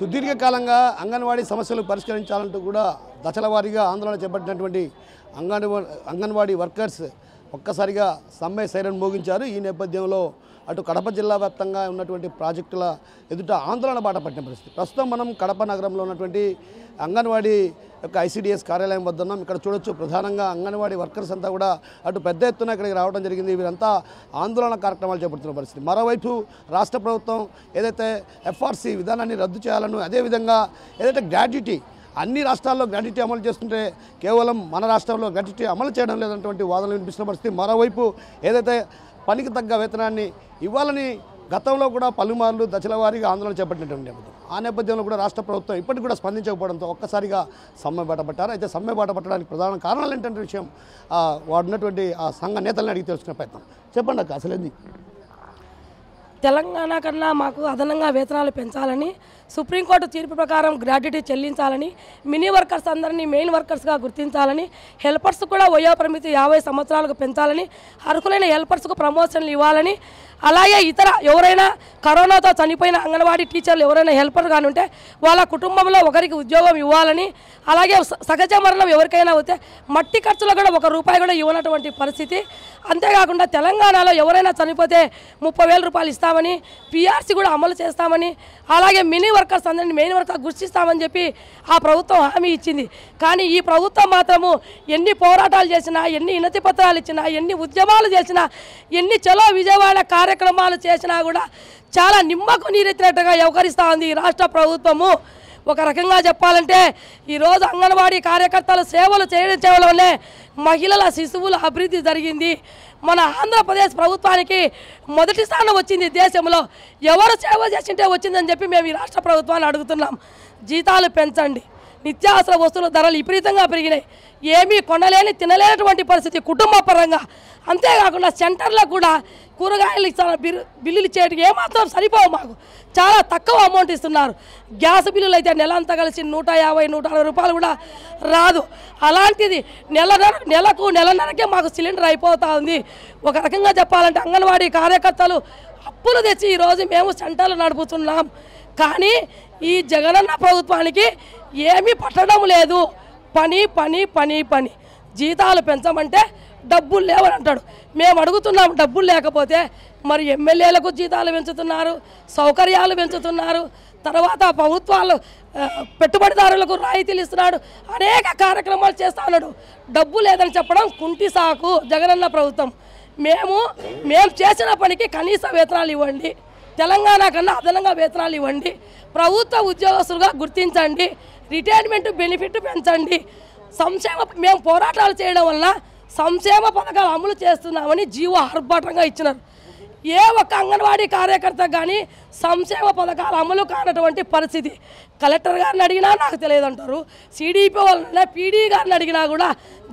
సుదీర్ఘకాలంగా అంగన్వాడీ సమస్యలు పరిష్కరించాలంటూ కూడా దశల వారీగా ఆందోళన చేపట్టినటువంటి అంగన్వాడీ అంగన్వాడీ వర్కర్స్ ఒక్కసారిగా సమ్మె సైరన్ మోగించారు ఈ నేపథ్యంలో అటు కడప జిల్లా వ్యాప్తంగా ఉన్నటువంటి ప్రాజెక్టుల ఎదుట ఆందోళన బాట పట్టిన పరిస్థితి ప్రస్తుతం మనం కడప నగరంలో ఉన్నటువంటి అంగన్వాడీ యొక్క ఐసీడిఎస్ కార్యాలయం వద్ద ఉన్నాం ఇక్కడ చూడొచ్చు ప్రధానంగా అంగన్వాడీ వర్కర్స్ అంతా కూడా అటు పెద్ద ఎత్తున ఇక్కడికి రావడం జరిగింది వీరంతా ఆందోళన కార్యక్రమాలు చేపడుతున్న పరిస్థితి మరోవైపు రాష్ట్ర ప్రభుత్వం ఏదైతే ఎఫ్ఆర్సీ విధానాన్ని రద్దు చేయాలను అదేవిధంగా ఏదైతే గ్రాడ్యుటీ అన్ని రాష్ట్రాల్లో గ్రాడ్యుటీ అమలు చేస్తుంటే కేవలం మన రాష్ట్రంలో గ్రాడ్యుటీ అమలు చేయడం లేదన్నటువంటి వాదనలు వినిపిస్తున్న పరిస్థితి మరోవైపు ఏదైతే పనికి తగ్గ వేతనాన్ని ఇవ్వాలని గతంలో కూడా పలుమార్లు దశల వారీగా ఆందోళన చేపట్టినటువంటి నేపథ్యం ఆ నేపథ్యంలో కూడా రాష్ట్ర ప్రభుత్వం ఇప్పటికి కూడా స్పందించకపోవడంతో ఒక్కసారిగా సమ్మె బాట పట్టారు అయితే సమ్మె బాట పట్టడానికి ప్రధాన కారణాలు ఏంటంటే విషయం వాడున్నటువంటి ఆ సంఘ నేతలను అడిగి తెలుసుకునే ప్రయత్నం చెప్పండి అక్క అసలు తెలంగాణ కన్నా మాకు అదనంగా వేతనాలు పెంచాలని సుప్రీంకోర్టు తీర్పు ప్రకారం గ్రాడ్యుటీ చెల్లించాలని మినీ వర్కర్స్ అందరినీ మెయిన్ వర్కర్స్గా గుర్తించాలని హెల్పర్స్ కూడా వయో పరిమితి యాభై సంవత్సరాలకు పెంచాలని అర్హులైన హెల్పర్స్కు ప్రమోషన్లు ఇవ్వాలని అలాగే ఇతర ఎవరైనా కరోనాతో చనిపోయిన అంగన్వాడీ టీచర్లు ఎవరైనా హెల్పర్ ఉంటే వాళ్ళ కుటుంబంలో ఒకరికి ఉద్యోగం ఇవ్వాలని అలాగే సహజ మరణం ఎవరికైనా అయితే మట్టి ఖర్చులో కూడా ఒక రూపాయి కూడా ఇవ్వనటువంటి పరిస్థితి అంతేకాకుండా తెలంగాణలో ఎవరైనా చనిపోతే ముప్పై వేల రూపాయలు ఇస్తామని పిఆర్సీ కూడా అమలు చేస్తామని అలాగే మినీ వర్కర్స్ అందరినీ మెయిన్ వర్కర్ గుర్తిస్తామని చెప్పి ఆ ప్రభుత్వం హామీ ఇచ్చింది కానీ ఈ ప్రభుత్వం మాత్రము ఎన్ని పోరాటాలు చేసినా ఎన్ని ఇనతి పత్రాలు ఇచ్చినా ఎన్ని ఉద్యమాలు చేసినా ఎన్ని చలో విజయవాడ కార్యక్రమాలు చేసినా కూడా చాలా నిమ్మకు నీరెత్తినట్టుగా వ్యవహరిస్తూ ఉంది ఈ రాష్ట్ర ప్రభుత్వము ఒక రకంగా చెప్పాలంటే ఈరోజు అంగన్వాడీ కార్యకర్తలు సేవలు చేయడం చేయడంలోనే మహిళల శిశువుల అభివృద్ధి జరిగింది మన ఆంధ్రప్రదేశ్ ప్రభుత్వానికి మొదటి స్థానం వచ్చింది దేశంలో ఎవరు సేవ చేసింటే వచ్చిందని చెప్పి మేము ఈ రాష్ట్ర ప్రభుత్వాన్ని అడుగుతున్నాం జీతాలు పెంచండి నిత్యావసర వస్తువుల ధరలు విపరీతంగా పెరిగినాయి ఏమీ కొనలేని తినలేనటువంటి పరిస్థితి కుటుంబ పరంగా అంతేకాకుండా సెంటర్లో కూడా కూరగాయలు ఇస్తున్నారు బిల్లులు చేయడం ఏమాత్రం సరిపోవు మాకు చాలా తక్కువ అమౌంట్ ఇస్తున్నారు గ్యాస్ బిల్లులు అయితే నెలంతా కలిసి నూట యాభై నూట అరవై రూపాయలు కూడా రాదు అలాంటిది నెల నెలకు నెలన్నరకే మాకు సిలిండర్ అయిపోతూ ఉంది ఒక రకంగా చెప్పాలంటే అంగన్వాడీ కార్యకర్తలు అప్పులు తెచ్చి ఈరోజు మేము సెంటర్లు నడుపుతున్నాం కానీ ఈ జగనన్న ప్రభుత్వానికి ఏమీ పట్టడం లేదు పని పని పని పని జీతాలు పెంచమంటే డబ్బులు లేవని అంటాడు మేము అడుగుతున్నాం డబ్బులు లేకపోతే మరి ఎమ్మెల్యేలకు జీతాలు పెంచుతున్నారు సౌకర్యాలు పెంచుతున్నారు తర్వాత ప్రభుత్వాలు పెట్టుబడిదారులకు రాయితీలు ఇస్తున్నాడు అనేక కార్యక్రమాలు చేస్తా ఉన్నాడు డబ్బు లేదని చెప్పడం కుంటి సాకు జగనన్న ప్రభుత్వం మేము మేము చేసిన పనికి కనీస వేతనాలు ఇవ్వండి తెలంగాణ కన్నా అదనంగా వేతనాలు ఇవ్వండి ప్రభుత్వ ఉద్యోగస్తులుగా గుర్తించండి రిటైర్మెంట్ బెనిఫిట్ పెంచండి సంక్షేమ మేము పోరాటాలు చేయడం వలన సంక్షేమ పథకాలు అమలు చేస్తున్నామని జీవో ఆర్భాటంగా ఇచ్చినారు ఏ ఒక్క అంగన్వాడీ కార్యకర్త కానీ సంక్షేమ పథకాలు అమలు కానటువంటి పరిస్థితి కలెక్టర్ గారిని అడిగినా నాకు అంటారు సిడిపి వాళ్ళు పీడీ గారిని అడిగినా కూడా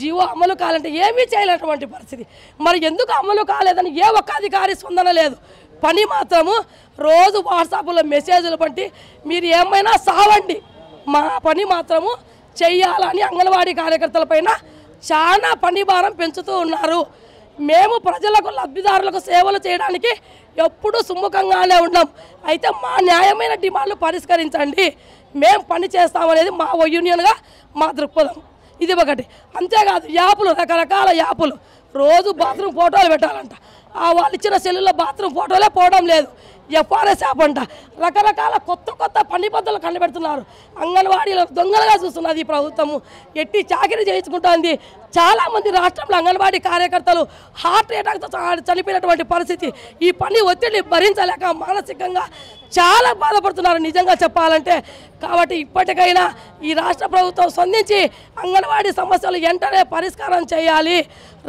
జీవో అమలు కాలంటే ఏమీ చేయలేనటువంటి పరిస్థితి మరి ఎందుకు అమలు కాలేదని ఏ ఒక్క అధికారి స్పందన లేదు పని మాత్రము రోజు వాట్సాప్లో మెసేజ్లు బట్టి మీరు ఏమైనా సావండి మా పని మాత్రము చేయాలని అంగన్వాడీ పైన చాలా పని భారం పెంచుతూ ఉన్నారు మేము ప్రజలకు లబ్ధిదారులకు సేవలు చేయడానికి ఎప్పుడూ సుముఖంగానే ఉన్నాం అయితే మా న్యాయమైన డిమాండ్లు పరిష్కరించండి మేము పని చేస్తామనేది మా యూనియన్గా మా దృక్పథం ఇది ఒకటి అంతేకాదు యాపులు రకరకాల యాపులు రోజు బాత్రూమ్ ఫోటోలు పెట్టాలంట వాళ్ళు ఇచ్చిన సెల్లులో బాత్రూమ్ ఫోటోలే పోవడం లేదు ఎఫ్ఆర్ఎస్ యాప్ అంట రకరకాల కొత్త కొత్త పని పద్ధతులు కనిపెడుతున్నారు అంగన్వాడీలో దొంగలుగా చూస్తున్నది ఈ ప్రభుత్వము ఎట్టి చాకరీ చేయించుకుంటోంది చాలామంది రాష్ట్రంలో అంగన్వాడీ కార్యకర్తలు హార్ట్ అటాక్తో చనిపోయినటువంటి పరిస్థితి ఈ పని ఒత్తిడి భరించలేక మానసికంగా చాలా బాధపడుతున్నారు నిజంగా చెప్పాలంటే కాబట్టి ఇప్పటికైనా ఈ రాష్ట్ర ప్రభుత్వం స్పందించి అంగన్వాడీ సమస్యలు వెంటనే పరిష్కారం చేయాలి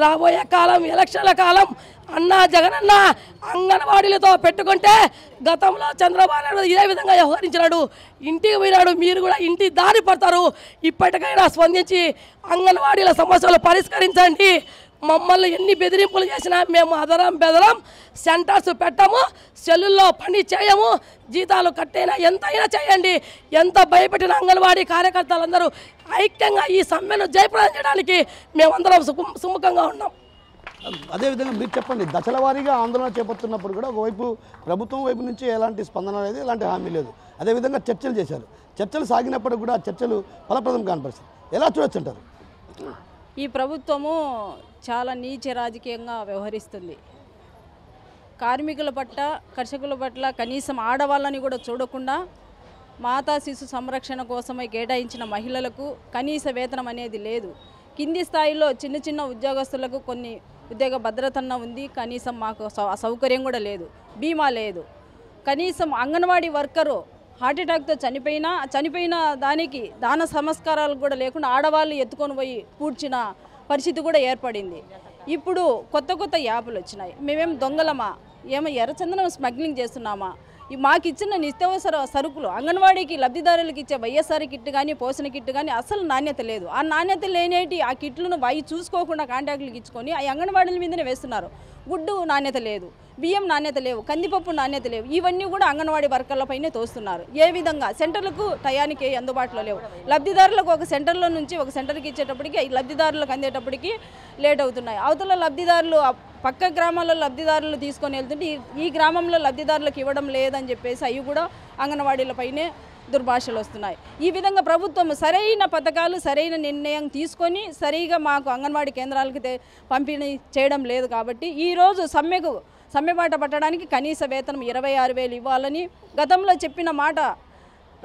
రాబోయే కాలం ఎలక్షన్ల కాలం అన్న జగనన్న అంగన్వాడీలతో పెట్టుకుంటే గతంలో చంద్రబాబు నాయుడు ఇదే విధంగా వ్యవహరించినాడు ఇంటికి పోయినాడు మీరు కూడా ఇంటి దారి పడతారు ఇప్పటికైనా స్పందించి అంగన్వాడీల సమస్యలు పరిష్కరించండి మమ్మల్ని ఎన్ని బెదిరింపులు చేసినా మేము అదరం బెదరం సెంటర్స్ పెట్టము సెల్లుల్లో పని చేయము జీతాలు కట్టైనా ఎంతైనా చేయండి ఎంత భయపెట్టిన అంగన్వాడీ కార్యకర్తలందరూ ఐక్యంగా ఈ సమ్మెను జయప్రదం చేయడానికి మేమందరం సుఖ సుముఖంగా ఉన్నాం అదేవిధంగా మీరు చెప్పండి దశల వారీగా ఆందోళన చేపడుతున్నప్పుడు కూడా ఒకవైపు ప్రభుత్వం వైపు నుంచి ఎలాంటి స్పందన లేదు ఎలాంటి హామీ లేదు అదేవిధంగా చర్చలు చేశారు చర్చలు సాగినప్పుడు కూడా చర్చలు ఫలప్రదం కనపరిచింది ఎలా చూడొచ్చు అంటారు ఈ ప్రభుత్వము చాలా నీచ రాజకీయంగా వ్యవహరిస్తుంది కార్మికుల పట్ల కర్షకుల పట్ల కనీసం ఆడవాళ్ళని కూడా చూడకుండా మాతా శిశు సంరక్షణ కోసమై కేటాయించిన మహిళలకు కనీస వేతనం అనేది లేదు కింది స్థాయిలో చిన్న చిన్న ఉద్యోగస్తులకు కొన్ని ఉద్యోగ భద్రతన్న ఉంది కనీసం మాకు సౌకర్యం కూడా లేదు బీమా లేదు కనీసం అంగన్వాడీ వర్కరు హార్ట్అటాక్తో చనిపోయినా చనిపోయిన దానికి దాన సంస్కారాలు కూడా లేకుండా ఆడవాళ్ళు ఎత్తుకొని పోయి పూడ్చిన పరిస్థితి కూడా ఏర్పడింది ఇప్పుడు కొత్త కొత్త యాప్లు వచ్చినాయి మేమేం దొంగలమా ఏమో ఎర్రచందనం స్మగ్లింగ్ చేస్తున్నామా మాకు ఇచ్చిన నిత్యావసర సరుకులు అంగన్వాడీకి లబ్ధిదారులకు ఇచ్చే వైఎస్ఆర్ కిట్ కానీ పోషణ కిట్ కానీ అసలు నాణ్యత లేదు ఆ నాణ్యత లేనేటి ఆ కిట్లను వై చూసుకోకుండా కాంట్రాక్టులకు ఇచ్చుకొని ఆ అంగన్వాడీల మీదనే వేస్తున్నారు గుడ్డు నాణ్యత లేదు బియ్యం నాణ్యత లేవు కందిపప్పు నాణ్యత లేవు ఇవన్నీ కూడా అంగన్వాడీ వర్కర్లపైనే తోస్తున్నారు ఏ విధంగా సెంటర్లకు టయానికి అందుబాటులో లేవు లబ్ధిదారులకు ఒక సెంటర్లో నుంచి ఒక సెంటర్కి ఇచ్చేటప్పటికి లబ్ధిదారులకు అందేటప్పటికి లేట్ అవుతున్నాయి అవతల లబ్ధిదారులు పక్క గ్రామాల్లో లబ్ధిదారులు తీసుకొని వెళ్తుంటే ఈ గ్రామంలో లబ్ధిదారులకు ఇవ్వడం లేదని చెప్పేసి అవి కూడా అంగన్వాడీలపైనే దుర్భాషలు వస్తున్నాయి ఈ విధంగా ప్రభుత్వం సరైన పథకాలు సరైన నిర్ణయం తీసుకొని సరిగా మాకు అంగన్వాడీ కేంద్రాలకి పంపిణీ చేయడం లేదు కాబట్టి ఈరోజు సమ్మెకు సమ్మెబాట పట్టడానికి కనీస వేతనం ఇరవై ఆరు వేలు ఇవ్వాలని గతంలో చెప్పిన మాట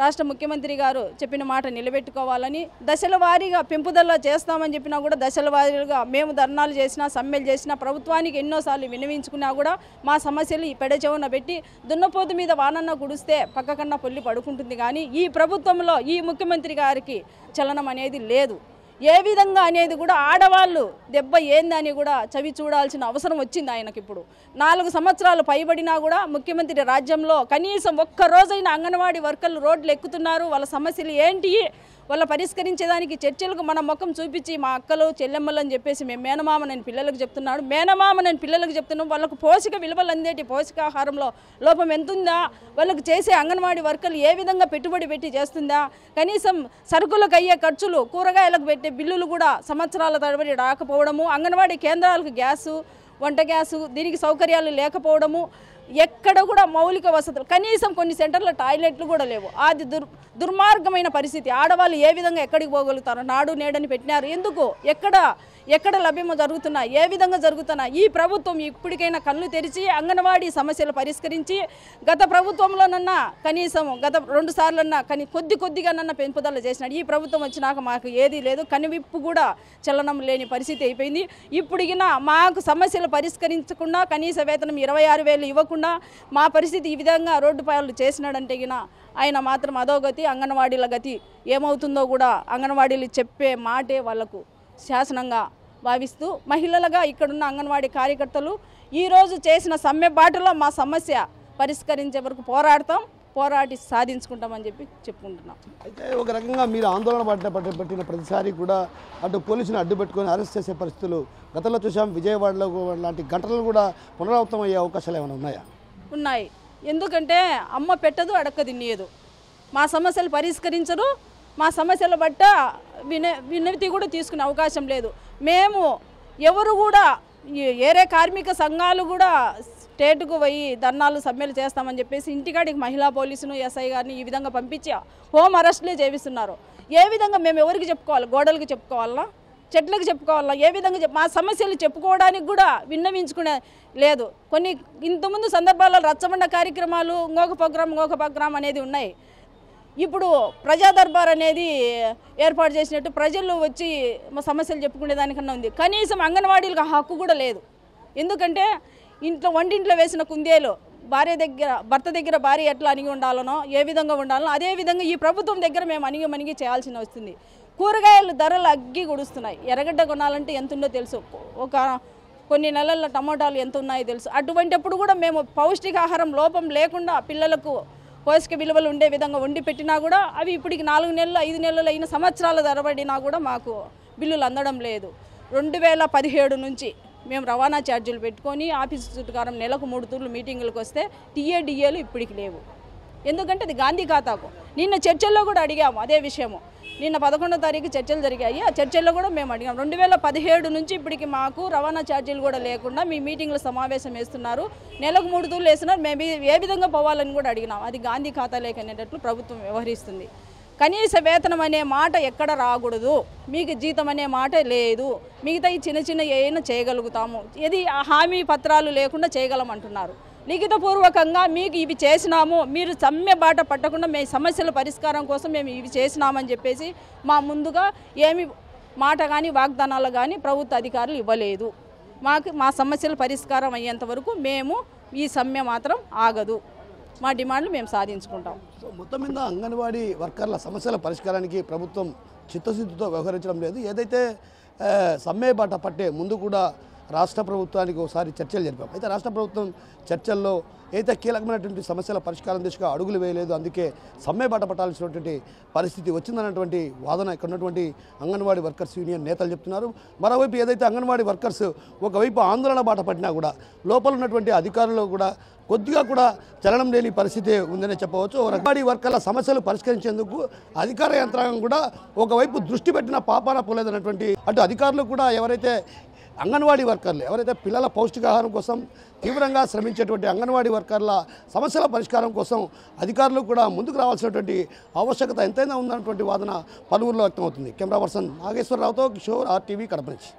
రాష్ట్ర ముఖ్యమంత్రి గారు చెప్పిన మాట నిలబెట్టుకోవాలని దశల వారీగా పెంపుదల చేస్తామని చెప్పినా కూడా దశల వారీగా మేము ధర్నాలు చేసినా సమ్మెలు చేసినా ప్రభుత్వానికి ఎన్నోసార్లు వినవించుకున్నా కూడా మా సమస్యలు ఈ పెడచెవున పెట్టి దున్నపోతు మీద వానన్న గుడిస్తే పక్కకన్నా పొల్లి పడుకుంటుంది కానీ ఈ ప్రభుత్వంలో ఈ ముఖ్యమంత్రి గారికి చలనం అనేది లేదు ఏ విధంగా అనేది కూడా ఆడవాళ్ళు దెబ్బ ఏందని కూడా చవి చూడాల్సిన అవసరం వచ్చింది ఆయనకి ఇప్పుడు నాలుగు సంవత్సరాలు పైబడినా కూడా ముఖ్యమంత్రి రాజ్యంలో కనీసం ఒక్క రోజైన అంగన్వాడీ వర్కర్లు రోడ్లు ఎక్కుతున్నారు వాళ్ళ సమస్యలు ఏంటి వాళ్ళ పరిష్కరించేదానికి చర్చలకు మన ముఖం చూపించి మా అక్కలు చెల్లెమ్మలు అని చెప్పేసి మేము మేనమామ నేను పిల్లలకు చెప్తున్నాడు మేనమామ నేను పిల్లలకు చెప్తున్నాం వాళ్ళకు పోషక విలువలు అందేటి పోషకాహారంలో లోపం ఎంత ఉందా వాళ్ళకు చేసే అంగన్వాడీ వర్కర్లు ఏ విధంగా పెట్టుబడి పెట్టి చేస్తుందా కనీసం సరుకులకు అయ్యే ఖర్చులు కూరగాయలకు పెట్టే బిల్లులు కూడా సంవత్సరాల తరబడి రాకపోవడము అంగన్వాడీ కేంద్రాలకు గ్యాసు వంట గ్యాసు దీనికి సౌకర్యాలు లేకపోవడము ఎక్కడ కూడా మౌలిక వసతులు కనీసం కొన్ని సెంటర్లో టాయిలెట్లు కూడా లేవు అది దుర్ దుర్మార్గమైన పరిస్థితి ఆడవాళ్ళు ఏ విధంగా ఎక్కడికి పోగలుగుతారు నాడు నేడని పెట్టినారు ఎందుకు ఎక్కడ ఎక్కడ లభ్యమో జరుగుతున్నా ఏ విధంగా జరుగుతున్నా ఈ ప్రభుత్వం ఇప్పటికైనా కళ్ళు తెరిచి అంగన్వాడీ సమస్యలు పరిష్కరించి గత ప్రభుత్వంలోనన్నా కనీసం గత రెండు సార్లన్నా కని కొద్ది కొద్దిగానన్నా పెంపుదల చేసినాడు ఈ ప్రభుత్వం వచ్చినాక మాకు ఏదీ లేదు కనివిప్పు కూడా చలనం లేని పరిస్థితి అయిపోయింది ఇప్పటికినా మాకు సమస్యలు పరిష్కరించకుండా కనీస వేతనం ఇరవై ఆరు వేలు ఇవ్వకుండా కాకుండా మా పరిస్థితి ఈ విధంగా రోడ్డు పాయలు చేసినాడంటే గిన ఆయన మాత్రం అధోగతి అంగన్వాడీల గతి ఏమవుతుందో కూడా అంగన్వాడీలు చెప్పే మాటే వాళ్లకు శాసనంగా భావిస్తూ మహిళలుగా ఇక్కడున్న అంగన్వాడీ కార్యకర్తలు ఈరోజు చేసిన సమ్మె బాటలో మా సమస్య పరిష్కరించే వరకు పోరాడతాం పోరాటి సాధించుకుంటామని చెప్పి చెప్పుకుంటున్నాం అయితే ఒక రకంగా మీరు ఆందోళన పట్టిన పట్టిన ప్రతిసారి కూడా అటు అడ్డు అడ్డుపెట్టుకొని అరెస్ట్ చేసే పరిస్థితులు గతంలో చూసాం విజయవాడలో లాంటి ఘటనలు కూడా పునరావృతం అయ్యే అవకాశాలు ఏమైనా ఉన్నాయా ఉన్నాయి ఎందుకంటే అమ్మ పెట్టదు అడక్క తినేదు మా సమస్యలు పరిష్కరించరు మా సమస్యల బట్ట విన వినతి కూడా తీసుకునే అవకాశం లేదు మేము ఎవరు కూడా ఏరే కార్మిక సంఘాలు కూడా స్టేట్కు పోయి ధర్నాలు సమ్మెలు చేస్తామని చెప్పేసి ఇంటికాడికి మహిళా పోలీసును ఎస్ఐ గారిని ఈ విధంగా పంపించి హోమ్ అరెస్ట్లే చేపిస్తున్నారు ఏ విధంగా మేము ఎవరికి చెప్పుకోవాలి గోడలకు చెప్పుకోవాలా చెట్లకు చెప్పుకోవాలా ఏ విధంగా మా సమస్యలు చెప్పుకోవడానికి కూడా విన్నవించుకునే లేదు కొన్ని ఇంతకుముందు సందర్భాల్లో రచ్చబండ కార్యక్రమాలు ఇంకొక ప్రోగ్రాం ఇంకొక ప్రోగ్రామ్ అనేది ఉన్నాయి ఇప్పుడు ప్రజా దర్బార్ అనేది ఏర్పాటు చేసినట్టు ప్రజలు వచ్చి మా సమస్యలు చెప్పుకునే దానికన్నా ఉంది కనీసం అంగన్వాడీలకు హక్కు కూడా లేదు ఎందుకంటే ఇంట్లో వంటింట్లో వేసిన కుందేలు భార్య దగ్గర భర్త దగ్గర భార్య ఎట్లా అణిగి ఉండాలనో ఏ విధంగా ఉండాలనో అదేవిధంగా ఈ ప్రభుత్వం దగ్గర మేము అణిగి మణిగి చేయాల్సి వస్తుంది కూరగాయలు ధరలు అగ్గి గుడుస్తున్నాయి ఎర్రగడ్డ కొనాలంటే ఎంత తెలుసు ఒక కొన్ని నెలల టమోటాలు ఎంత ఉన్నాయో తెలుసు అటువంటిప్పుడు కూడా మేము పౌష్టికాహారం లోపం లేకుండా పిల్లలకు పోషక విలువలు ఉండే విధంగా వండి పెట్టినా కూడా అవి ఇప్పటికి నాలుగు నెలలు ఐదు నెలలు అయిన సంవత్సరాలు ధరబడినా కూడా మాకు బిల్లులు అందడం లేదు రెండు వేల పదిహేడు నుంచి మేము రవాణా ఛార్జీలు పెట్టుకొని ఆఫీసు చుట్టుకారం నెలకు మూడు తూర్లు మీటింగులకు వస్తే టీఏడిఏలు ఇప్పటికి లేవు ఎందుకంటే అది గాంధీ ఖాతాకు నిన్న చర్చల్లో కూడా అడిగాము అదే విషయము నిన్న పదకొండో తారీఖు చర్చలు జరిగాయి ఆ చర్చల్లో కూడా మేము అడిగాం రెండు వేల పదిహేడు నుంచి ఇప్పటికి మాకు రవాణా ఛార్జీలు కూడా లేకుండా మీ మీటింగ్లు సమావేశం వేస్తున్నారు నెలకు మూడు తూర్లు వేస్తున్నారు మేము ఏ విధంగా పోవాలని కూడా అడిగినాం అది గాంధీ ఖాతా లేకనేటట్లు ప్రభుత్వం వ్యవహరిస్తుంది కనీస వేతనం అనే మాట ఎక్కడ రాకూడదు మీకు జీతం అనే మాట లేదు మిగతా ఈ చిన్న చిన్న ఏమైనా చేయగలుగుతాము ఇది హామీ పత్రాలు లేకుండా చేయగలమంటున్నారు లిఖితపూర్వకంగా మీకు ఇవి చేసినాము మీరు సమ్మె బాట పట్టకుండా మేము సమస్యల పరిష్కారం కోసం మేము ఇవి చేసినామని చెప్పేసి మా ముందుగా ఏమి మాట కానీ వాగ్దానాలు కానీ ప్రభుత్వ అధికారులు ఇవ్వలేదు మాకు మా సమస్యల పరిష్కారం అయ్యేంత వరకు మేము ఈ సమ్మె మాత్రం ఆగదు మా డిమాండ్లు మేము సాధించుకుంటాం సో మొత్తం మీద అంగన్వాడీ వర్కర్ల సమస్యల పరిష్కారానికి ప్రభుత్వం చిత్తశుద్ధితో వ్యవహరించడం లేదు ఏదైతే సమ్మె బాట పట్టే ముందు కూడా రాష్ట్ర ప్రభుత్వానికి ఒకసారి చర్చలు జరిపాం అయితే రాష్ట్ర ప్రభుత్వం చర్చల్లో అయితే కీలకమైనటువంటి సమస్యల పరిష్కారం దిశగా అడుగులు వేయలేదు అందుకే సమ్మె బాట పట్టాల్సినటువంటి పరిస్థితి వచ్చిందన్నటువంటి వాదన ఇక్కడ ఉన్నటువంటి అంగన్వాడీ వర్కర్స్ యూనియన్ నేతలు చెప్తున్నారు మరోవైపు ఏదైతే అంగన్వాడీ వర్కర్స్ ఒకవైపు ఆందోళన బాట పట్టినా కూడా లోపల ఉన్నటువంటి అధికారులు కూడా కొద్దిగా కూడా చలనం లేని పరిస్థితి ఉందని చెప్పవచ్చు అంగన్వాడీ వర్కర్ల సమస్యలు పరిష్కరించేందుకు అధికార యంత్రాంగం కూడా ఒకవైపు దృష్టి పెట్టిన పాపాన పోలేదన్నటువంటి అటు అధికారులు కూడా ఎవరైతే అంగన్వాడీ వర్కర్లు ఎవరైతే పిల్లల పౌష్టికాహారం కోసం తీవ్రంగా శ్రమించేటువంటి అంగన్వాడీ వర్కర్ల సమస్యల పరిష్కారం కోసం అధికారులు కూడా ముందుకు రావాల్సినటువంటి ఆవశ్యకత ఎంతైనా ఉందన్నటువంటి వాదన పలువురిలో వ్యక్తమవుతుంది కెమెరా పర్సన్ నాగేశ్వరరావుతో కిషోర్ ఆర్టీవీ కడప నుంచి